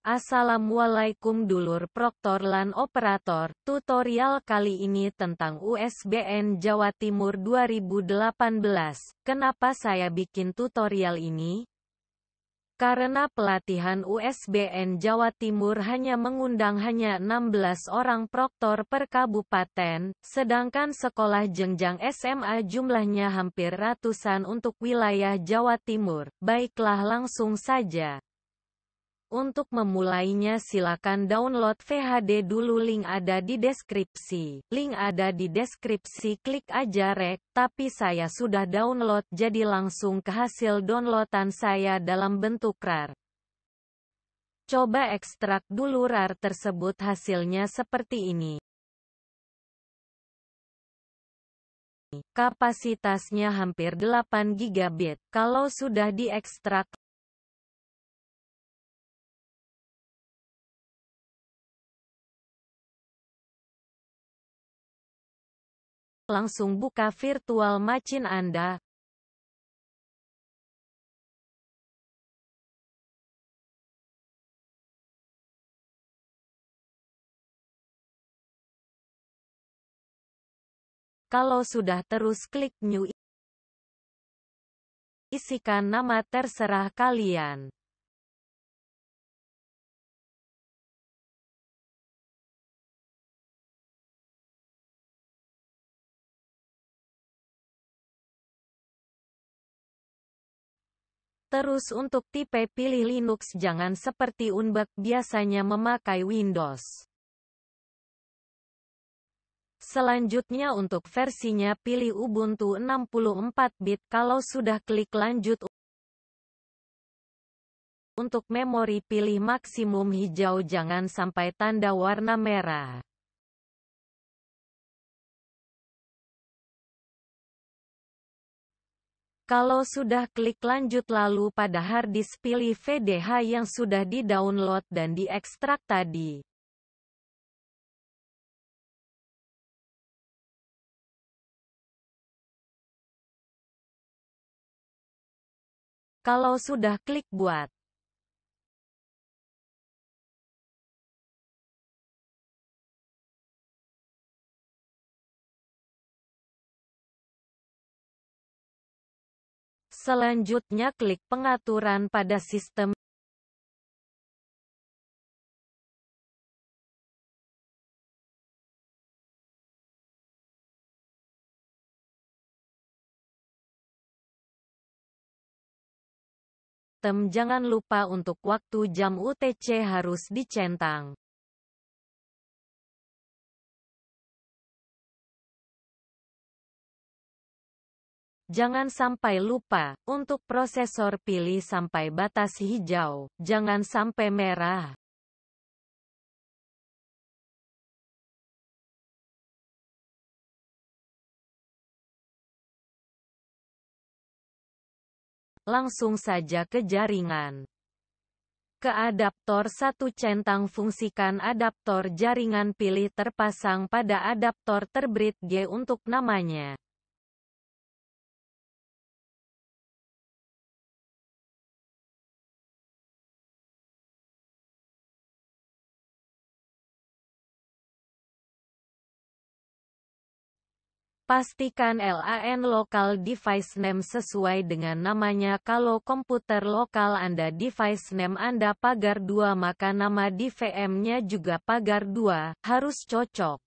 Assalamualaikum dulur proktor lan operator. Tutorial kali ini tentang USBN Jawa Timur 2018. Kenapa saya bikin tutorial ini? Karena pelatihan USBN Jawa Timur hanya mengundang hanya 16 orang proktor per kabupaten, sedangkan sekolah jenjang SMA jumlahnya hampir ratusan untuk wilayah Jawa Timur. Baiklah langsung saja. Untuk memulainya silakan download VHD dulu link ada di deskripsi. Link ada di deskripsi klik aja rek, tapi saya sudah download jadi langsung ke hasil downloadan saya dalam bentuk RAR. Coba ekstrak dulu RAR tersebut hasilnya seperti ini. Kapasitasnya hampir 8 GB. Kalau sudah diekstrak Langsung buka virtual machine Anda. Kalau sudah terus klik new isikan nama terserah kalian. Terus untuk tipe pilih Linux jangan seperti Unbek biasanya memakai Windows. Selanjutnya untuk versinya pilih Ubuntu 64 bit kalau sudah klik lanjut untuk memori pilih maksimum hijau jangan sampai tanda warna merah. Kalau sudah klik lanjut lalu pada hardisk pilih VDH yang sudah di-download dan diekstrak tadi. Kalau sudah klik buat Selanjutnya klik pengaturan pada sistem Jangan lupa untuk waktu jam UTC harus dicentang. Jangan sampai lupa, untuk prosesor pilih sampai batas hijau, jangan sampai merah. Langsung saja ke jaringan. Ke adaptor satu centang fungsikan adaptor jaringan pilih terpasang pada adaptor terbrit G untuk namanya. Pastikan LAN lokal device name sesuai dengan namanya kalau komputer lokal Anda device name Anda pagar 2 maka nama DVM-nya juga pagar 2, harus cocok.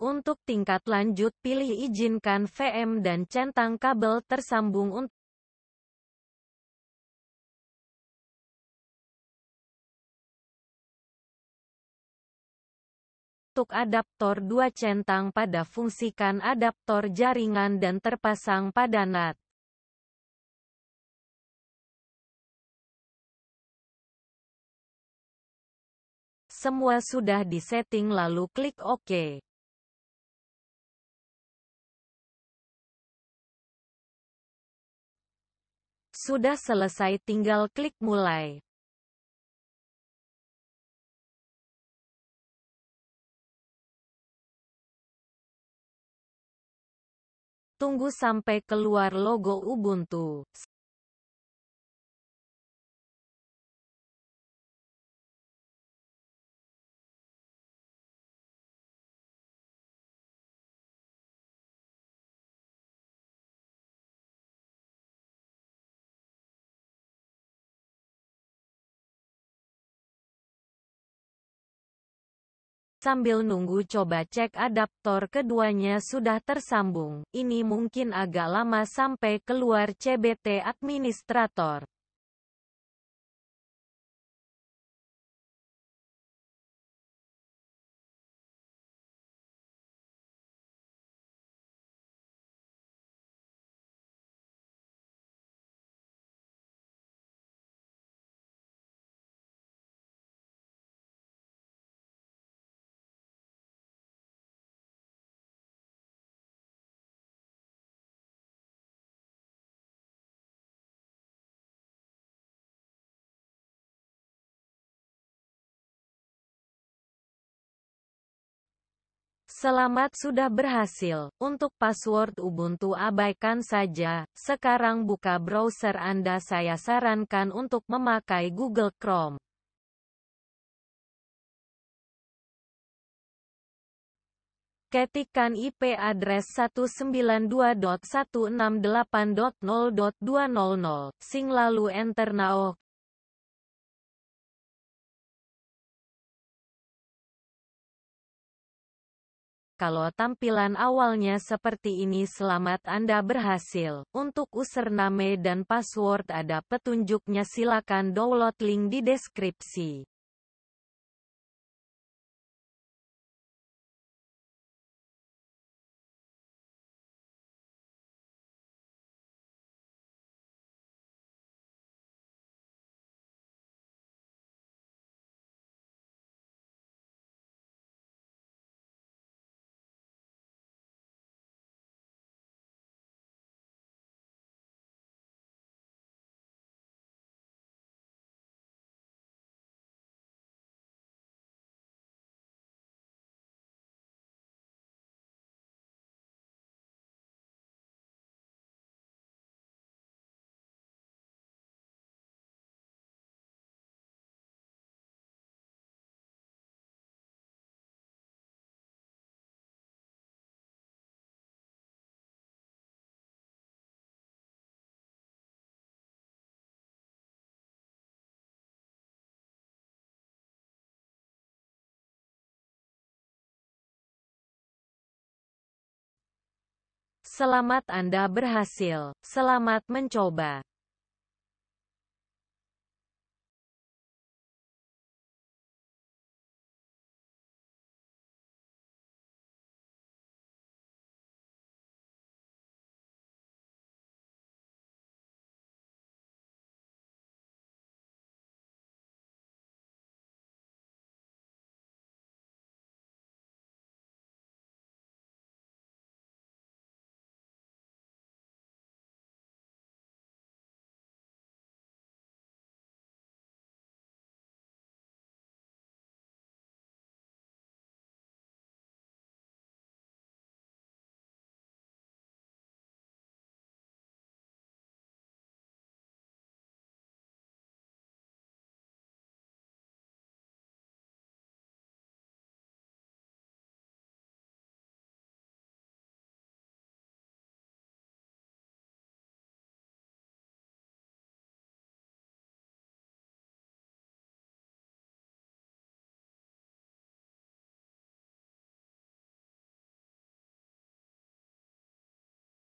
Untuk tingkat lanjut pilih izinkan VM dan centang kabel tersambung untuk untuk adaptor dua centang pada fungsikan adaptor jaringan dan terpasang pada NAT. Semua sudah disetting lalu klik OK. Sudah selesai tinggal klik mulai. Tunggu sampai keluar logo Ubuntu. Sambil nunggu coba cek adaptor keduanya sudah tersambung. Ini mungkin agak lama sampai keluar CBT administrator. Selamat sudah berhasil. Untuk password Ubuntu abaikan saja. Sekarang buka browser Anda saya sarankan untuk memakai Google Chrome. Ketikkan IP address 192.168.0.200, sing lalu enter now. Kalau tampilan awalnya seperti ini selamat Anda berhasil. Untuk username dan password ada petunjuknya silakan download link di deskripsi. Selamat Anda berhasil. Selamat mencoba.